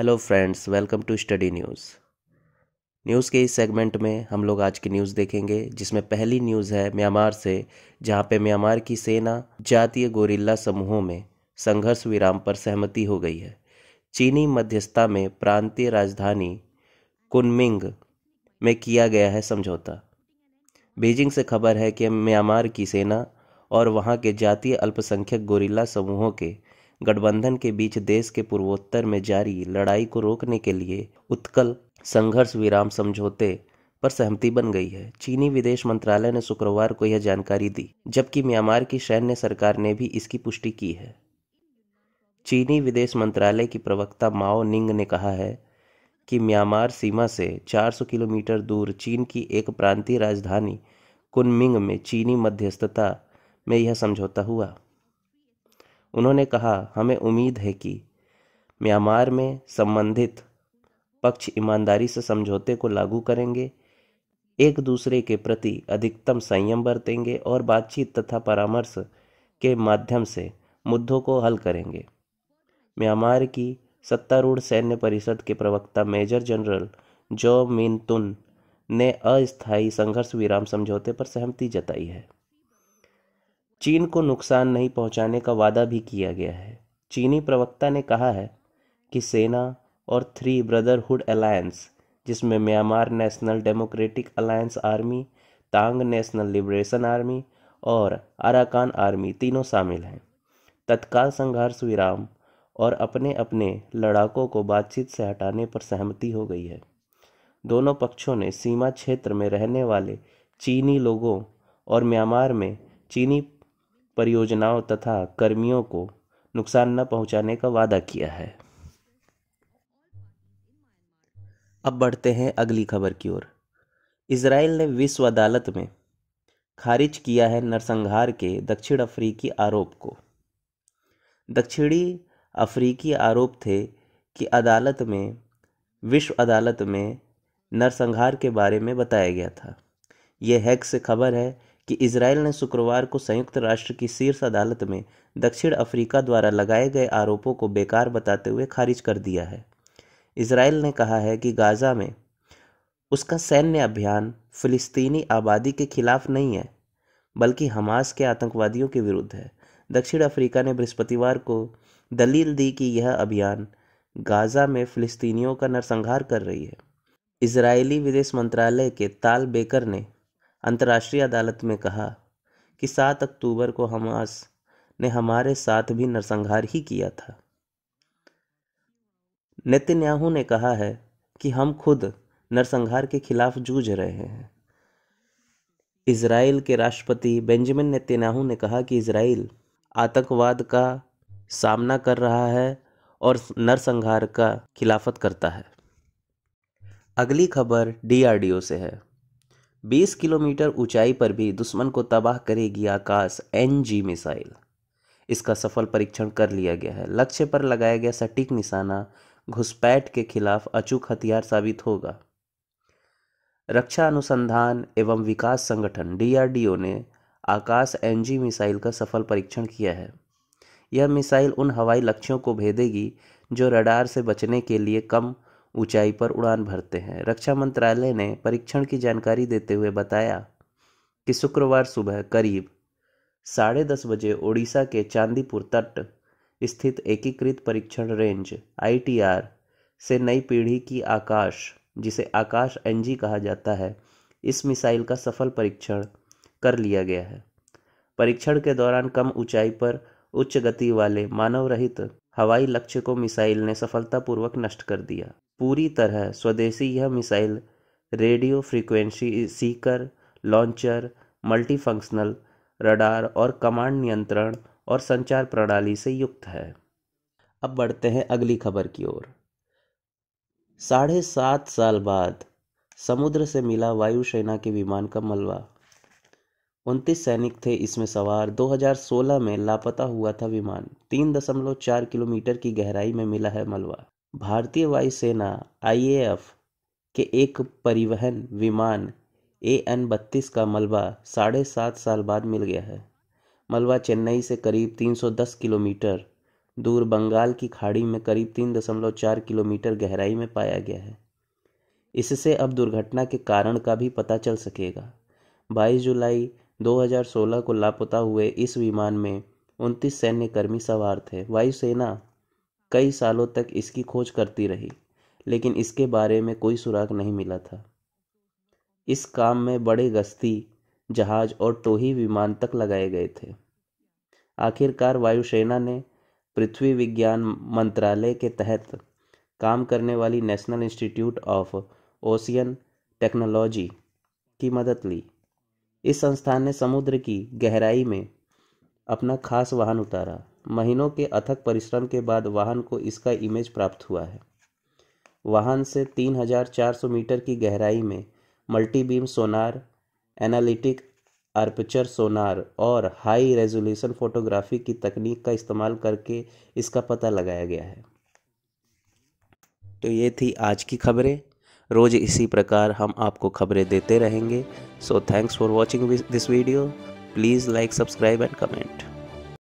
hello friends welcome to study news news के इस segment में हम लोग आज की न्यूज़ देखेंगे जिसमें पहली न्यूज़ है म्यांमार से जहां पे म्यांमार की सेना जातीय गोरिल्ला समूहों में संघर्ष विराम पर सहमति हो गई है चीनी मध्यस्थता में प्रांतीय राजधानी कुनमिंग में किया गया है समझौता बीजिंग से खबर है कि म्यांमार की सेना और वहाँ के जातीय अल्पसंख्यक गोरिल्ला समूहों के गठबंधन के बीच देश के पूर्वोत्तर में जारी लड़ाई को रोकने के लिए उत्कल संघर्ष विराम समझौते पर सहमति बन गई है चीनी विदेश मंत्रालय ने शुक्रवार को यह जानकारी दी जबकि म्यांमार की सैन्य सरकार ने भी इसकी पुष्टि की है चीनी विदेश मंत्रालय की प्रवक्ता माओ निंग ने कहा है कि म्यांमार सीमा से 400 किलोमीटर दूर चीन की एक प्रांतीय राजधानी कुनमिंग में चीनी मध्यस्थता में यह समझौता हुआ उन्होंने कहा हमें उम्मीद है कि म्यांमार में संबंधित पक्ष ईमानदारी से समझौते को लागू करेंगे एक दूसरे के प्रति अधिकतम संयम बरतेंगे और बातचीत तथा परामर्श के माध्यम से मुद्दों को हल करेंगे म्यांमार की सत्तारूढ़ सैन्य परिषद के प्रवक्ता मेजर जनरल जो मिन तुन ने अस्थायी संघर्ष विराम समझौते पर सहमति जताई है चीन को नुकसान नहीं पहुंचाने का वादा भी किया गया है चीनी प्रवक्ता ने कहा है कि सेना और थ्री ब्रदरहुड अलायंस जिसमें Myanmar national democratic alliance army Ta'ang national liberation army और अराकान आर्मी तीनों शामिल हैं तत्काल संघर्ष विराम और अपने अपने लड़ाकों को बातचीत से हटाने पर सहमति हो गई है दोनों पक्षों ने सीमा क्षेत्र में रहने वाले चीनी लोगों और म्यांमार में चीनी परियोजनाओं तथा कर्मियों को नुकसान न पहुंचाने का वादा किया है अब बढ़ते हैं अगली खबर की ओर इसराइल ने विश्व अदालत में खारिज किया है नरसंहार के दक्षिण अफ्रीकी आरोप को दक्षिणी अफ्रीकी आरोप थे कि अदालत में विश्व अदालत में नरसंहार के बारे में बताया गया था यह हैक से खबर है कि इसराइल ने शुक्रवार को संयुक्त राष्ट्र की शीर्ष अदालत में दक्षिण अफ्रीका द्वारा लगाए गए आरोपों को बेकार बताते हुए खारिज कर दिया है इसराइल ने कहा है कि गाज़ा में उसका सैन्य अभियान फिलिस्तीनी आबादी के खिलाफ नहीं है बल्कि हमास के आतंकवादियों के विरुद्ध है दक्षिण अफ्रीका ने बृहस्पतिवार को दलील दी कि यह अभियान गाज़ा में फ़िलिस्तीनियों का नरसंहार कर रही है इसराइली विदेश मंत्रालय के ताल बेकर ने अंतर्राष्ट्रीय अदालत में कहा कि सात अक्टूबर को हमास ने हमारे साथ भी नरसंहार ही किया था नेतन्याहू ने कहा है कि हम खुद नरसंहार के खिलाफ जूझ रहे हैं इसराइल के राष्ट्रपति बेंजामिन नेतन्याहू ने कहा कि इसराइल आतंकवाद का सामना कर रहा है और नरसंहार का खिलाफत करता है अगली खबर डीआरडीओ से है बीस किलोमीटर ऊंचाई पर भी दुश्मन को तबाह करेगी आकाश एन जी मिसाइल इसका सफल परीक्षण कर लिया गया है लक्ष्य पर लगाया गया सटीक निशाना घुसपैठ के खिलाफ अचूक हथियार साबित होगा रक्षा अनुसंधान एवं विकास संगठन डीआरडीओ ने आकाश एनजी मिसाइल का सफल परीक्षण किया है यह मिसाइल उन हवाई लक्ष्यों को भेदेगी जो रडार से बचने के लिए कम ऊंचाई पर उड़ान भरते हैं रक्षा मंत्रालय ने परीक्षण की जानकारी देते हुए बताया कि शुक्रवार सुबह करीब साढ़े दस बजे ओडिशा के चांदीपुर तट स्थित एकीकृत परीक्षण रेंज आई से नई पीढ़ी की आकाश जिसे आकाश एनजी कहा जाता है इस मिसाइल का सफल परीक्षण कर लिया गया है परीक्षण के दौरान कम ऊंचाई पर उच्च गति वाले मानव रहित हवाई लक्ष्य को मिसाइल ने सफलतापूर्वक नष्ट कर दिया पूरी तरह स्वदेशी यह missile radio frequency seeker launcher multifunctional radar और कमांड नियंत्रण और संचार प्रणाली से युक्त है अब बढ़ते हैं अगली खबर की ओर साढ़े सात साल बाद समुद्र से मिला वायुसेना के विमान का मलबा उनतीस सैनिक थे इसमें सवार 2016 में लापता हुआ था विमान 3.4 किलोमीटर की गहराई में मिला है मलबा भारतीय वायुसेना एफ के एक परिवहन विमान ए एन बत्तीस का मलबा साढ़े सात साल बाद मिल गया है मलबा चेन्नई से करीब 310 किलोमीटर दूर बंगाल की खाड़ी में करीब 3.4 किलोमीटर गहराई में पाया गया है इससे अब दुर्घटना के कारण का भी पता चल सकेगा 22 जुलाई 2016 को लापता हुए इस विमान में उनतीस सैन्यकर्मी सवार थे वायुसेना कई सालों तक इसकी खोज करती रही लेकिन इसके बारे में कोई सुराग नहीं मिला था इस काम में बड़े गश्ती जहाज और टोही विमान तक लगाए गए थे आखिरकार वायुसेना ने पृथ्वी विज्ञान मंत्रालय के तहत काम करने वाली national institute of ocean technology की मदद ली इस संस्थान ने समुद्र की गहराई में अपना खास वाहन उतारा महीनों के अथक परिश्रम के बाद वाहन को इसका इमेज प्राप्त हुआ है वाहन से 3,400 मीटर की गहराई में मल्टीबीम सोनार एनालिटिक आर्पचर सोनार और हाई रेजोल्यूशन फोटोग्राफी की तकनीक का इस्तेमाल करके इसका पता लगाया गया है तो ये थी आज की खबरें रोज़ इसी प्रकार हम आपको खबरें देते रहेंगे so thanks for watching this video please like subscribe and comment